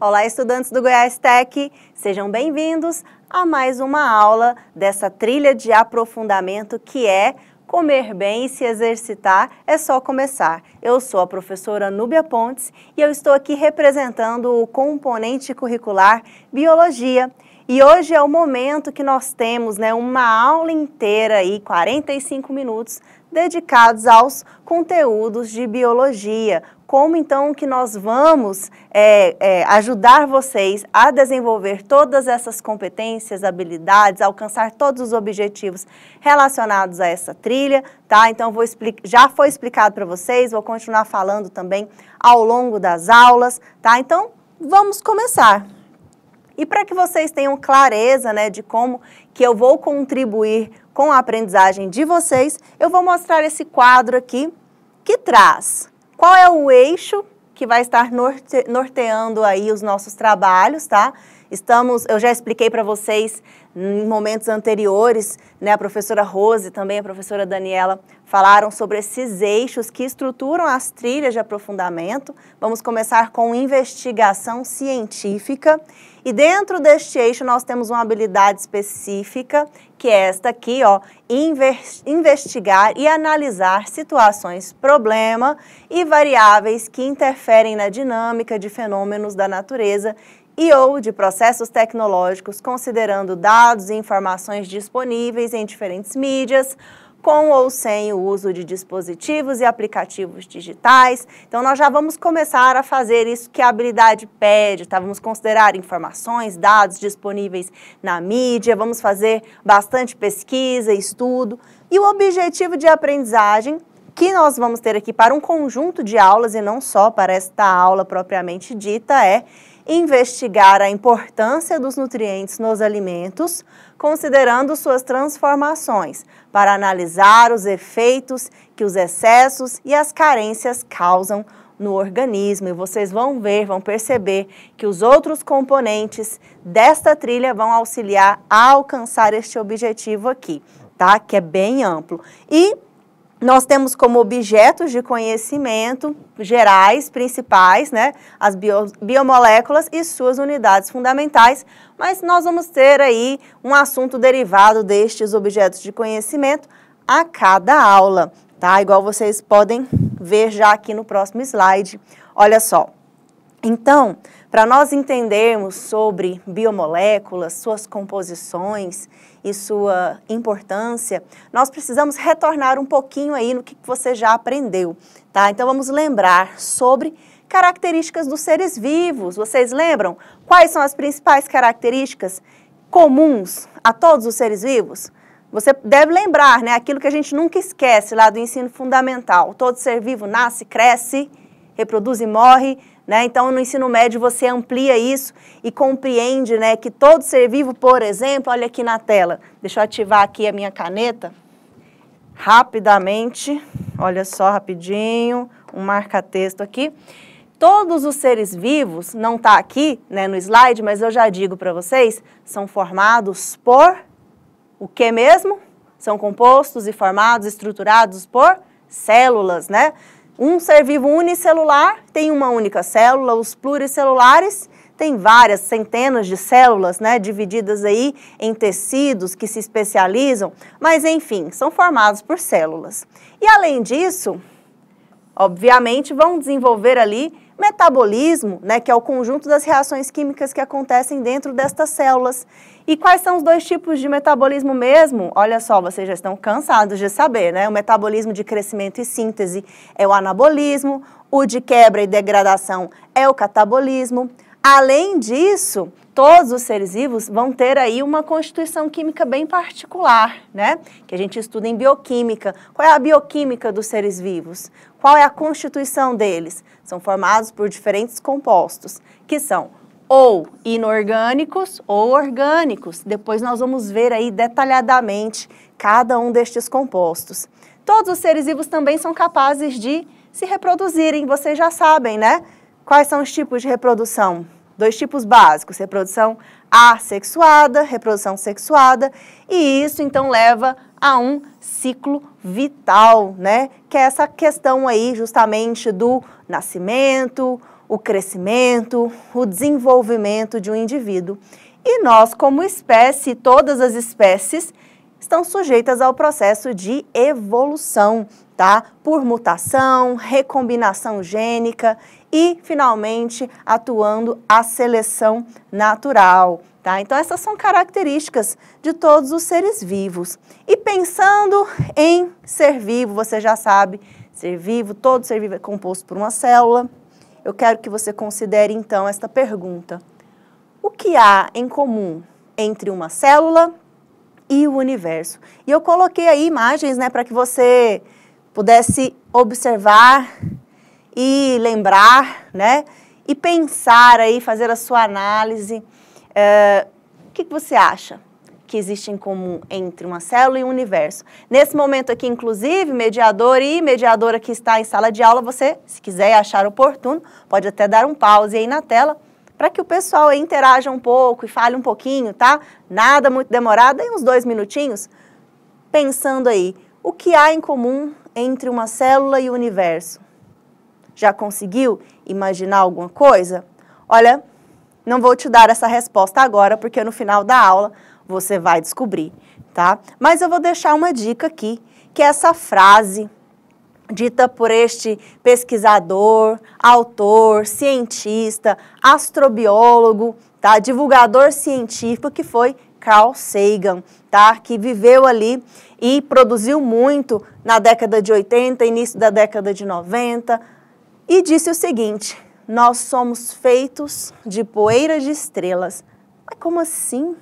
Olá, estudantes do Goiás Tech, sejam bem-vindos a mais uma aula dessa trilha de aprofundamento que é comer bem e se exercitar é só começar. Eu sou a professora Núbia Pontes e eu estou aqui representando o componente curricular Biologia. E hoje é o momento que nós temos né, uma aula inteira e 45 minutos dedicados aos conteúdos de biologia, como então que nós vamos é, é, ajudar vocês a desenvolver todas essas competências, habilidades, alcançar todos os objetivos relacionados a essa trilha, tá? Então vou já foi explicado para vocês, vou continuar falando também ao longo das aulas, tá? Então vamos começar. E para que vocês tenham clareza né, de como que eu vou contribuir com a aprendizagem de vocês, eu vou mostrar esse quadro aqui que traz qual é o eixo que vai estar norte, norteando aí os nossos trabalhos, tá? Estamos, eu já expliquei para vocês em momentos anteriores, né, a professora Rose, também a professora Daniela, falaram sobre esses eixos que estruturam as trilhas de aprofundamento. Vamos começar com investigação científica. E dentro deste eixo nós temos uma habilidade específica, que é esta aqui, ó, investigar e analisar situações, problema e variáveis que interferem na dinâmica de fenômenos da natureza e ou de processos tecnológicos, considerando dados e informações disponíveis em diferentes mídias, com ou sem o uso de dispositivos e aplicativos digitais. Então, nós já vamos começar a fazer isso que a habilidade pede, tá? Vamos considerar informações, dados disponíveis na mídia, vamos fazer bastante pesquisa, estudo. E o objetivo de aprendizagem que nós vamos ter aqui para um conjunto de aulas e não só para esta aula propriamente dita é investigar a importância dos nutrientes nos alimentos, considerando suas transformações, para analisar os efeitos que os excessos e as carências causam no organismo. E vocês vão ver, vão perceber que os outros componentes desta trilha vão auxiliar a alcançar este objetivo aqui, tá? Que é bem amplo. E nós temos como objetos de conhecimento gerais, principais, né, as bio, biomoléculas e suas unidades fundamentais, mas nós vamos ter aí um assunto derivado destes objetos de conhecimento a cada aula, tá? Igual vocês podem ver já aqui no próximo slide. Olha só. Então, para nós entendermos sobre biomoléculas, suas composições e sua importância, nós precisamos retornar um pouquinho aí no que você já aprendeu, tá? Então vamos lembrar sobre características dos seres vivos. Vocês lembram quais são as principais características comuns a todos os seres vivos? Você deve lembrar, né, aquilo que a gente nunca esquece lá do ensino fundamental. Todo ser vivo nasce, cresce, reproduz e morre, né? Então, no ensino médio, você amplia isso e compreende né, que todo ser vivo, por exemplo, olha aqui na tela, deixa eu ativar aqui a minha caneta, rapidamente, olha só, rapidinho, um marca-texto aqui. Todos os seres vivos, não está aqui né, no slide, mas eu já digo para vocês, são formados por o que mesmo? São compostos e formados, estruturados por células, né? Um ser vivo unicelular tem uma única célula, os pluricelulares têm várias centenas de células, né, divididas aí em tecidos que se especializam, mas enfim, são formados por células. E além disso, obviamente vão desenvolver ali metabolismo, né, que é o conjunto das reações químicas que acontecem dentro destas células. E quais são os dois tipos de metabolismo mesmo? Olha só, vocês já estão cansados de saber, né? O metabolismo de crescimento e síntese é o anabolismo, o de quebra e degradação é o catabolismo. Além disso, todos os seres vivos vão ter aí uma constituição química bem particular, né? Que a gente estuda em bioquímica. Qual é a bioquímica dos seres vivos? Qual é a constituição deles? São formados por diferentes compostos, que são ou inorgânicos ou orgânicos. Depois nós vamos ver aí detalhadamente cada um destes compostos. Todos os seres vivos também são capazes de se reproduzirem, vocês já sabem, né? Quais são os tipos de reprodução? Dois tipos básicos, reprodução assexuada, reprodução sexuada, e isso então leva a um ciclo vital, né? Que é essa questão aí justamente do nascimento, o crescimento, o desenvolvimento de um indivíduo. E nós, como espécie, todas as espécies estão sujeitas ao processo de evolução, tá? Por mutação, recombinação gênica e, finalmente, atuando a seleção natural, tá? Então, essas são características de todos os seres vivos. E pensando em ser vivo, você já sabe, ser vivo, todo ser vivo é composto por uma célula, eu quero que você considere então esta pergunta: O que há em comum entre uma célula e o universo? E eu coloquei aí imagens né, para que você pudesse observar e lembrar, né? E pensar aí, fazer a sua análise. Eh, o que você acha? que existe em comum entre uma célula e um universo. Nesse momento aqui, inclusive, mediador e mediadora que está em sala de aula, você, se quiser achar oportuno, pode até dar um pause aí na tela para que o pessoal interaja um pouco e fale um pouquinho, tá? Nada muito demorado, em uns dois minutinhos, pensando aí, o que há em comum entre uma célula e o universo? Já conseguiu imaginar alguma coisa? Olha, não vou te dar essa resposta agora, porque no final da aula você vai descobrir, tá? Mas eu vou deixar uma dica aqui, que é essa frase dita por este pesquisador, autor, cientista, astrobiólogo, tá? divulgador científico que foi Carl Sagan, tá? que viveu ali e produziu muito na década de 80, início da década de 90, e disse o seguinte: nós somos feitos de poeira de estrelas. Mas como assim?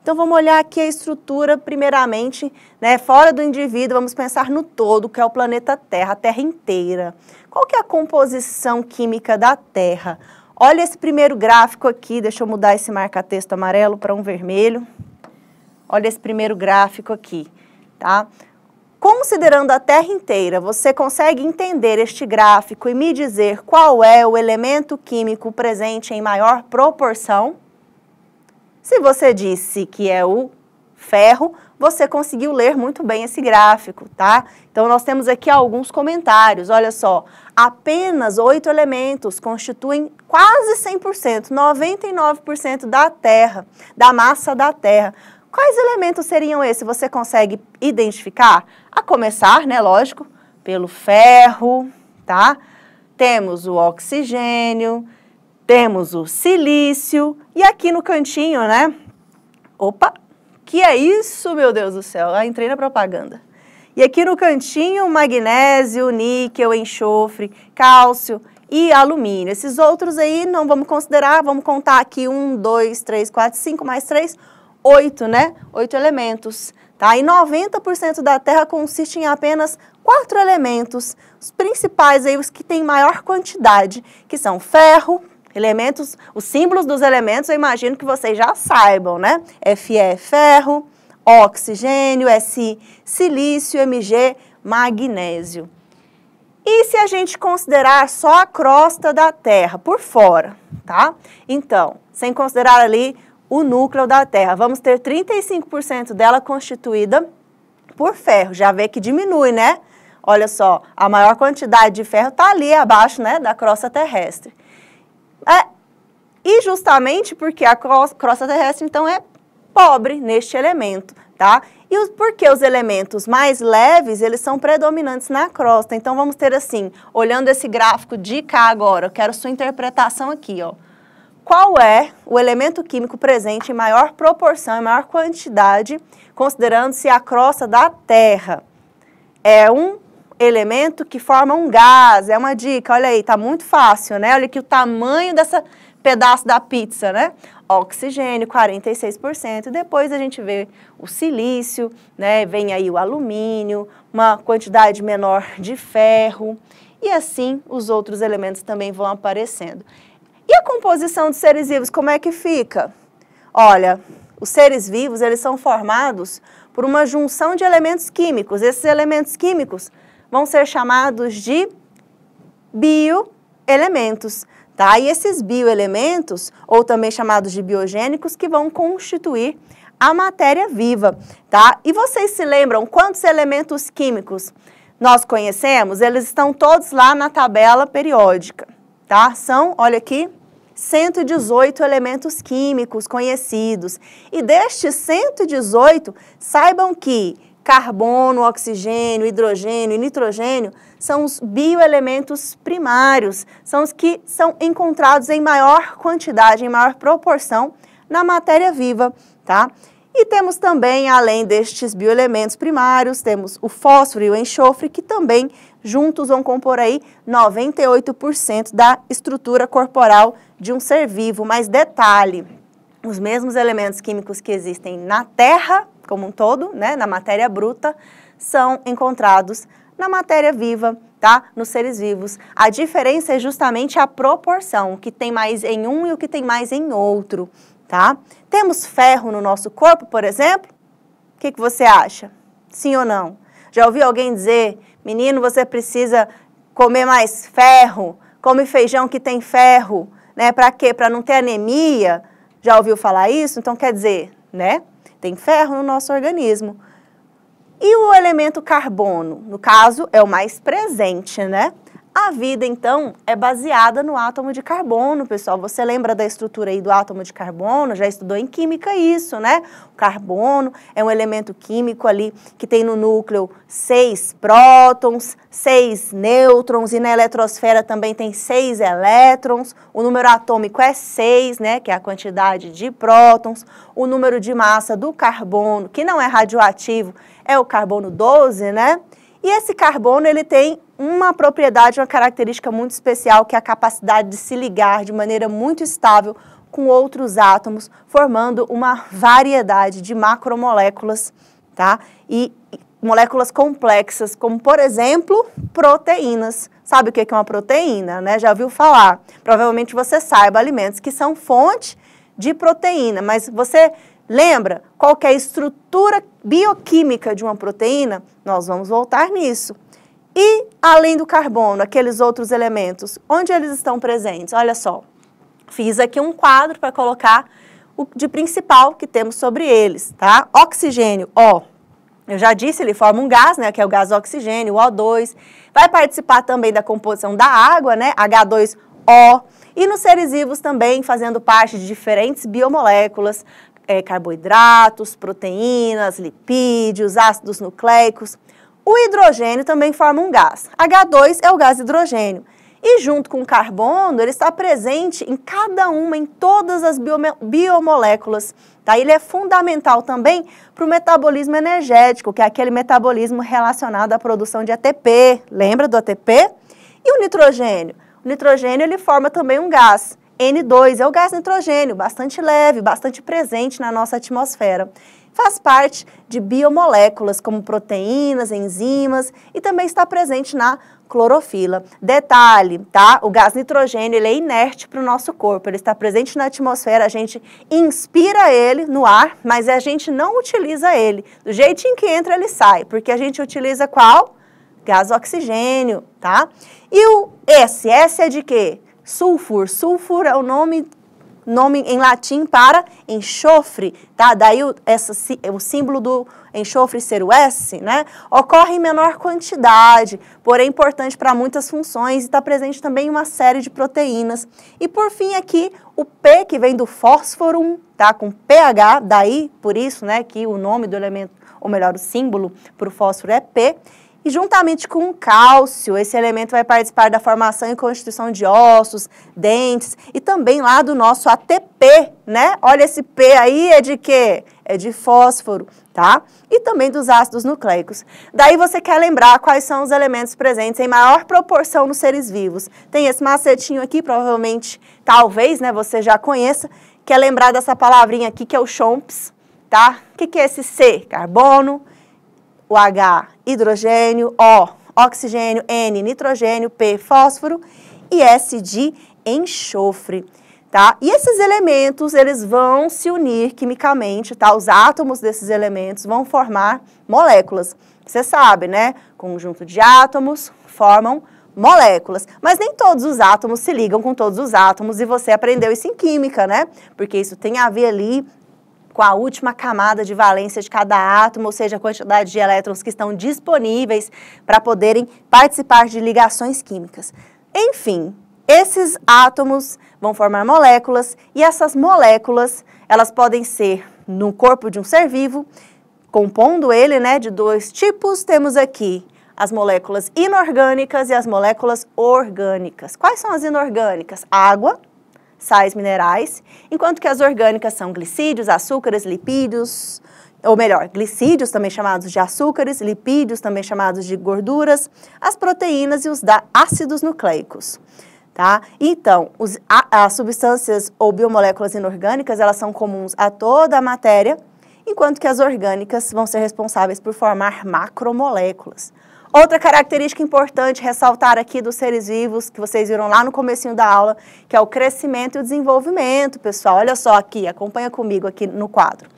Então vamos olhar aqui a estrutura primeiramente, né, fora do indivíduo, vamos pensar no todo, que é o planeta Terra, a Terra inteira. Qual que é a composição química da Terra? Olha esse primeiro gráfico aqui, deixa eu mudar esse marca-texto amarelo para um vermelho. Olha esse primeiro gráfico aqui, tá? Considerando a Terra inteira, você consegue entender este gráfico e me dizer qual é o elemento químico presente em maior proporção? Se você disse que é o ferro, você conseguiu ler muito bem esse gráfico, tá? Então nós temos aqui alguns comentários, olha só. Apenas oito elementos constituem quase 100%, 99% da Terra, da massa da Terra. Quais elementos seriam esses? Você consegue identificar? A começar, né, lógico, pelo ferro, tá? Temos o oxigênio, temos o silício e aqui no cantinho, né? Opa, que é isso, meu Deus do céu? entrei na propaganda. E aqui no cantinho, magnésio, níquel, enxofre, cálcio e alumínio. Esses outros aí não vamos considerar, vamos contar aqui um, dois, três, quatro, cinco, mais três, oito, né? Oito elementos. Tá? E 90% da Terra consiste em apenas quatro elementos. Os principais aí, os que têm maior quantidade, que são ferro, elementos, os símbolos dos elementos eu imagino que vocês já saibam, né? Fe é ferro, oxigênio, Si silício, Mg magnésio. E se a gente considerar só a crosta da Terra por fora, tá? Então, sem considerar ali o núcleo da Terra. Vamos ter 35% dela constituída por ferro. Já vê que diminui, né? Olha só, a maior quantidade de ferro está ali abaixo né, da crosta terrestre. É, e justamente porque a crosta terrestre, então, é pobre neste elemento, tá? E os, porque os elementos mais leves, eles são predominantes na crosta. Então, vamos ter assim, olhando esse gráfico de cá agora, eu quero sua interpretação aqui, ó qual é o elemento químico presente em maior proporção, em maior quantidade, considerando-se a crosta da Terra. É um elemento que forma um gás, é uma dica, olha aí, tá muito fácil, né? Olha aqui o tamanho dessa pedaço da pizza, né? Oxigênio, 46%, depois a gente vê o silício, né? Vem aí o alumínio, uma quantidade menor de ferro, e assim os outros elementos também vão aparecendo. E a composição dos seres vivos, como é que fica? Olha, os seres vivos, eles são formados por uma junção de elementos químicos. Esses elementos químicos vão ser chamados de bioelementos, tá? E esses bioelementos, ou também chamados de biogênicos, que vão constituir a matéria viva, tá? E vocês se lembram quantos elementos químicos nós conhecemos? Eles estão todos lá na tabela periódica, tá? São, olha aqui, 118 elementos químicos conhecidos. E destes 118, saibam que carbono, oxigênio, hidrogênio e nitrogênio são os bioelementos primários, são os que são encontrados em maior quantidade, em maior proporção na matéria viva, tá? E temos também, além destes bioelementos primários, temos o fósforo e o enxofre, que também juntos vão compor aí 98% da estrutura corporal de um ser vivo, mas detalhe, os mesmos elementos químicos que existem na Terra como um todo, né, na matéria bruta, são encontrados na matéria viva, tá? Nos seres vivos. A diferença é justamente a proporção, o que tem mais em um e o que tem mais em outro, tá? Temos ferro no nosso corpo, por exemplo? O que, que você acha? Sim ou não? Já ouviu alguém dizer, menino, você precisa comer mais ferro, come feijão que tem ferro, né? Para quê? Para não ter anemia. Já ouviu falar isso? Então quer dizer, né? Tem ferro no nosso organismo. E o elemento carbono, no caso, é o mais presente, né? A vida, então, é baseada no átomo de carbono, pessoal. Você lembra da estrutura aí do átomo de carbono? Já estudou em química isso, né? O carbono é um elemento químico ali que tem no núcleo seis prótons, seis nêutrons e na eletrosfera também tem seis elétrons. O número atômico é seis, né? Que é a quantidade de prótons. O número de massa do carbono, que não é radioativo, é o carbono 12, né? E esse carbono ele tem uma propriedade, uma característica muito especial, que é a capacidade de se ligar de maneira muito estável com outros átomos, formando uma variedade de macromoléculas, tá? E moléculas complexas, como por exemplo, proteínas. Sabe o que é uma proteína, né? Já ouviu falar? Provavelmente você saiba alimentos que são fonte de proteína, mas você Lembra qual é a estrutura bioquímica de uma proteína? Nós vamos voltar nisso. E além do carbono, aqueles outros elementos, onde eles estão presentes? Olha só, fiz aqui um quadro para colocar o de principal que temos sobre eles, tá? Oxigênio, ó, eu já disse, ele forma um gás, né, que é o gás oxigênio, o O2. Vai participar também da composição da água, né, H2O. E nos seres vivos também, fazendo parte de diferentes biomoléculas, é, carboidratos, proteínas, lipídios, ácidos nucleicos. O hidrogênio também forma um gás. H2 é o gás hidrogênio. E junto com o carbono, ele está presente em cada uma, em todas as biomoléculas. Tá? Ele é fundamental também para o metabolismo energético, que é aquele metabolismo relacionado à produção de ATP. Lembra do ATP? E o nitrogênio? O nitrogênio ele forma também um gás. N2 é o gás nitrogênio, bastante leve, bastante presente na nossa atmosfera. Faz parte de biomoléculas como proteínas, enzimas e também está presente na clorofila. Detalhe, tá? O gás nitrogênio ele é inerte para o nosso corpo, ele está presente na atmosfera, a gente inspira ele no ar, mas a gente não utiliza ele. Do jeito em que entra, ele sai, porque a gente utiliza qual? Gás oxigênio, tá? E o S, S é de quê? sulfur. Sulfur é o nome, nome em latim para enxofre, tá? Daí o, essa, o símbolo do enxofre ser o S, né? Ocorre em menor quantidade, porém é importante para muitas funções e está presente também em uma série de proteínas. E por fim aqui, o P, que vem do fósforo, tá? Com pH, daí por isso, né, que o nome do elemento, ou melhor, o símbolo para o fósforo é P. E juntamente com o cálcio, esse elemento vai participar da formação e constituição de ossos, dentes e também lá do nosso ATP, né? Olha esse P aí é de quê? É de fósforo, tá? E também dos ácidos nucleicos. Daí você quer lembrar quais são os elementos presentes em maior proporção nos seres vivos. Tem esse macetinho aqui, provavelmente, talvez, né, você já conheça. Quer é lembrar dessa palavrinha aqui que é o CHOMPS, tá? O que, que é esse C? Carbono, o H hidrogênio, O, oxigênio, N, nitrogênio, P, fósforo e S de enxofre. Tá? E esses elementos, eles vão se unir quimicamente, tá? Os átomos desses elementos vão formar moléculas. Você sabe, né? Conjunto de átomos formam moléculas. Mas nem todos os átomos se ligam com todos os átomos e você aprendeu isso em química, né? Porque isso tem a ver ali com a última camada de valência de cada átomo, ou seja, a quantidade de elétrons que estão disponíveis para poderem participar de ligações químicas. Enfim, esses átomos vão formar moléculas e essas moléculas, elas podem ser no corpo de um ser vivo, compondo ele, né, de dois tipos, temos aqui as moléculas inorgânicas e as moléculas orgânicas. Quais são as inorgânicas? Água, sais minerais, enquanto que as orgânicas são glicídios, açúcares, lipídios, ou melhor, glicídios, também chamados de açúcares, lipídios, também chamados de gorduras, as proteínas e os ácidos nucleicos. Tá? Então, os, a, as substâncias ou biomoléculas inorgânicas, elas são comuns a toda a matéria, enquanto que as orgânicas vão ser responsáveis por formar macromoléculas. Outra característica importante ressaltar aqui dos seres vivos, que vocês viram lá no comecinho da aula, que é o crescimento e o desenvolvimento, pessoal. Olha só aqui, acompanha comigo aqui no quadro.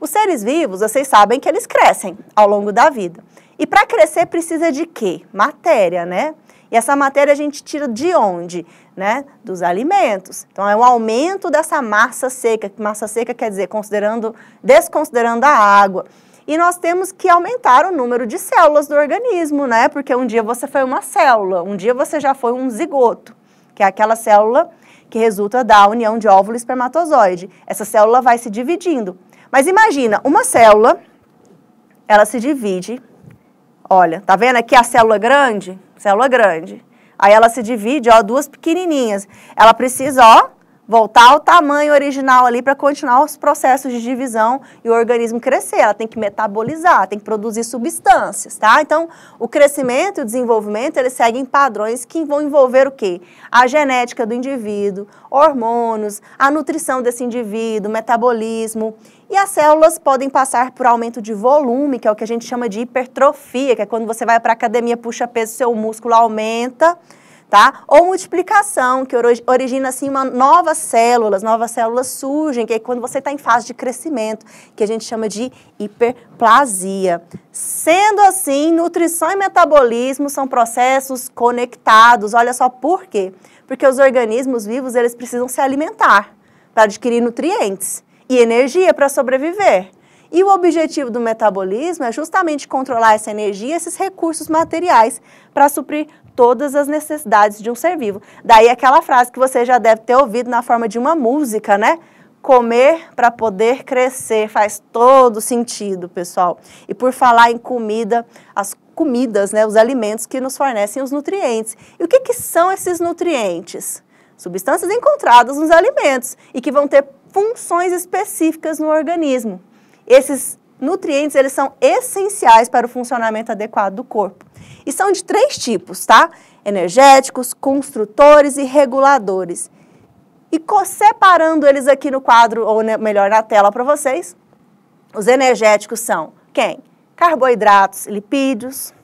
Os seres vivos, vocês sabem que eles crescem ao longo da vida. E para crescer precisa de quê? Matéria, né? E essa matéria a gente tira de onde? Né? Dos alimentos. Então é um aumento dessa massa seca. Massa seca quer dizer considerando, desconsiderando a água. E nós temos que aumentar o número de células do organismo, né? Porque um dia você foi uma célula, um dia você já foi um zigoto, que é aquela célula que resulta da união de óvulo e espermatozoide. Essa célula vai se dividindo. Mas imagina, uma célula, ela se divide. Olha, tá vendo aqui a célula grande? Célula grande. Aí ela se divide, ó, duas pequenininhas. Ela precisa, ó, voltar ao tamanho original ali para continuar os processos de divisão e o organismo crescer. Ela tem que metabolizar, tem que produzir substâncias, tá? Então, o crescimento e o desenvolvimento, eles seguem padrões que vão envolver o quê? A genética do indivíduo, hormônios, a nutrição desse indivíduo, metabolismo. E as células podem passar por aumento de volume, que é o que a gente chama de hipertrofia, que é quando você vai para a academia, puxa peso, seu músculo aumenta tá? Ou multiplicação, que origina assim uma novas células, novas células surgem, que é quando você está em fase de crescimento, que a gente chama de hiperplasia. Sendo assim, nutrição e metabolismo são processos conectados. Olha só por quê? Porque os organismos vivos, eles precisam se alimentar para adquirir nutrientes e energia para sobreviver. E o objetivo do metabolismo é justamente controlar essa energia, esses recursos materiais, para suprir todas as necessidades de um ser vivo. Daí aquela frase que você já deve ter ouvido na forma de uma música, né? Comer para poder crescer faz todo sentido, pessoal. E por falar em comida, as comidas, né, os alimentos que nos fornecem os nutrientes. E o que, que são esses nutrientes? Substâncias encontradas nos alimentos e que vão ter funções específicas no organismo. Esses nutrientes eles são essenciais para o funcionamento adequado do corpo. E são de três tipos, tá? Energéticos, construtores e reguladores. E separando eles aqui no quadro, ou né, melhor, na tela para vocês, os energéticos são quem? Carboidratos, lipídios.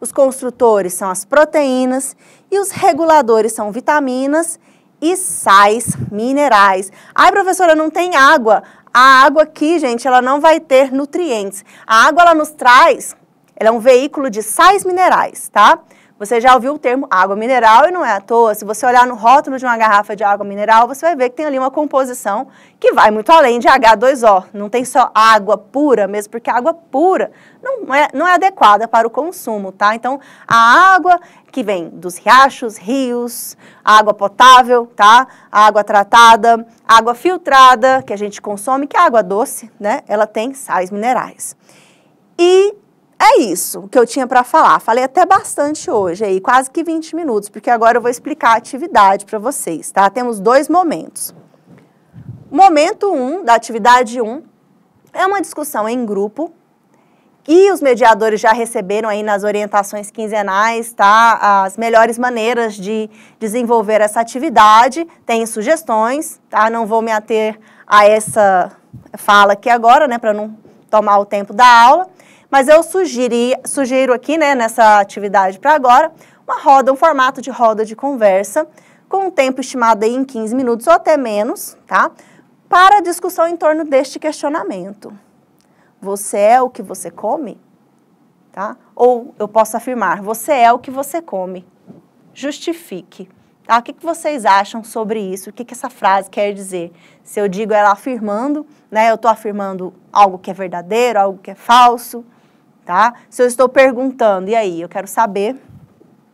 Os construtores são as proteínas e os reguladores são vitaminas e sais minerais. Ai, professora, não tem água a água aqui, gente, ela não vai ter nutrientes. A água, ela nos traz, ela é um veículo de sais minerais, tá? Você já ouviu o termo água mineral e não é à toa. Se você olhar no rótulo de uma garrafa de água mineral, você vai ver que tem ali uma composição que vai muito além de H2O. Não tem só água pura, mesmo porque a água pura não é, não é adequada para o consumo, tá? Então, a água que vem dos riachos, rios, água potável, tá? Água tratada, água filtrada, que a gente consome, que é água doce, né? Ela tem sais minerais. E é isso que eu tinha para falar. Falei até bastante hoje aí, quase que 20 minutos, porque agora eu vou explicar a atividade para vocês, tá? Temos dois momentos. Momento 1 um, da atividade 1 um, é uma discussão em grupo e os mediadores já receberam aí nas orientações quinzenais, tá? As melhores maneiras de desenvolver essa atividade, tem sugestões, tá? Não vou me ater a essa fala aqui agora, né, para não tomar o tempo da aula mas eu sugiro aqui, né, nessa atividade para agora, uma roda, um formato de roda de conversa, com um tempo estimado em 15 minutos ou até menos, tá? Para a discussão em torno deste questionamento. Você é o que você come? Tá? Ou eu posso afirmar, você é o que você come. Justifique. Tá? O que, que vocês acham sobre isso? O que, que essa frase quer dizer? Se eu digo ela afirmando, né, eu estou afirmando algo que é verdadeiro, algo que é falso tá? Se eu estou perguntando, e aí, eu quero saber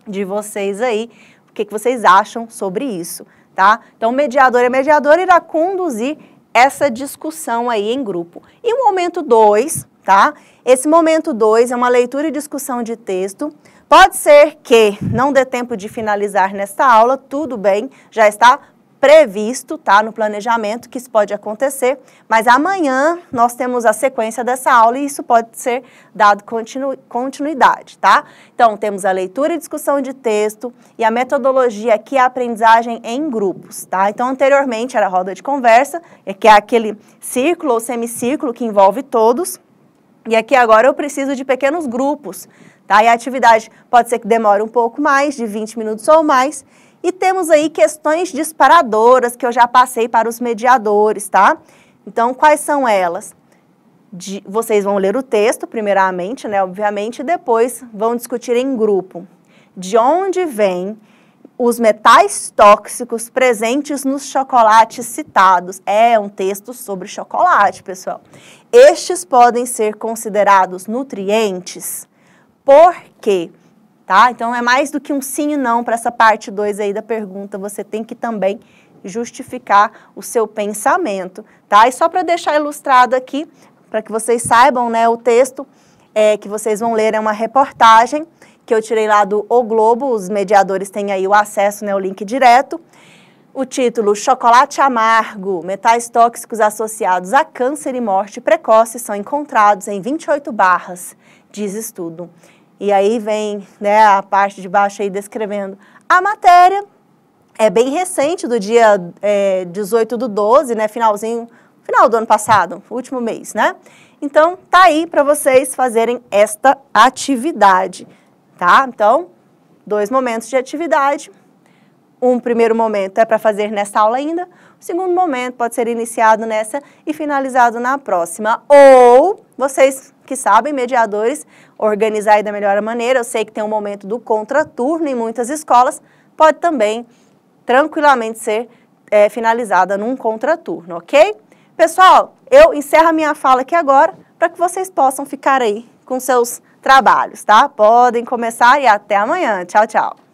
de vocês aí, o que, que vocês acham sobre isso, tá? Então, o mediador é mediador irá conduzir essa discussão aí em grupo. E o momento 2, tá? Esse momento 2 é uma leitura e discussão de texto. Pode ser que não dê tempo de finalizar nesta aula, tudo bem, já está previsto, tá, no planejamento que isso pode acontecer, mas amanhã nós temos a sequência dessa aula e isso pode ser dado continu continuidade, tá? Então, temos a leitura e discussão de texto e a metodologia que é a aprendizagem em grupos, tá? Então, anteriormente era a roda de conversa, é que é aquele círculo ou semicírculo que envolve todos, e aqui agora eu preciso de pequenos grupos, tá? E a atividade pode ser que demore um pouco mais, de 20 minutos ou mais, e temos aí questões disparadoras que eu já passei para os mediadores, tá? Então, quais são elas? De, vocês vão ler o texto, primeiramente, né, obviamente, e depois vão discutir em grupo. De onde vêm os metais tóxicos presentes nos chocolates citados. É um texto sobre chocolate, pessoal. Estes podem ser considerados nutrientes Por porque tá? Então é mais do que um sim e não para essa parte 2 aí da pergunta, você tem que também justificar o seu pensamento, tá? E só para deixar ilustrado aqui, para que vocês saibam, né, o texto é, que vocês vão ler é uma reportagem que eu tirei lá do O Globo, os mediadores têm aí o acesso, né, o link direto. O título, Chocolate Amargo, metais tóxicos associados a câncer e morte precoce são encontrados em 28 barras, diz estudo. E aí vem né, a parte de baixo aí descrevendo. A matéria é bem recente, do dia é, 18 do 12, né, finalzinho, final do ano passado, último mês, né? Então, tá aí para vocês fazerem esta atividade, tá? Então, dois momentos de atividade. Um primeiro momento é para fazer nesta aula ainda, o segundo momento pode ser iniciado nessa e finalizado na próxima. Ou, vocês que sabem, mediadores, organizar aí da melhor maneira. Eu sei que tem um momento do contraturno em muitas escolas, pode também tranquilamente ser é, finalizada num contraturno, ok? Pessoal, eu encerro a minha fala aqui agora para que vocês possam ficar aí com seus trabalhos, tá? Podem começar e até amanhã. Tchau, tchau.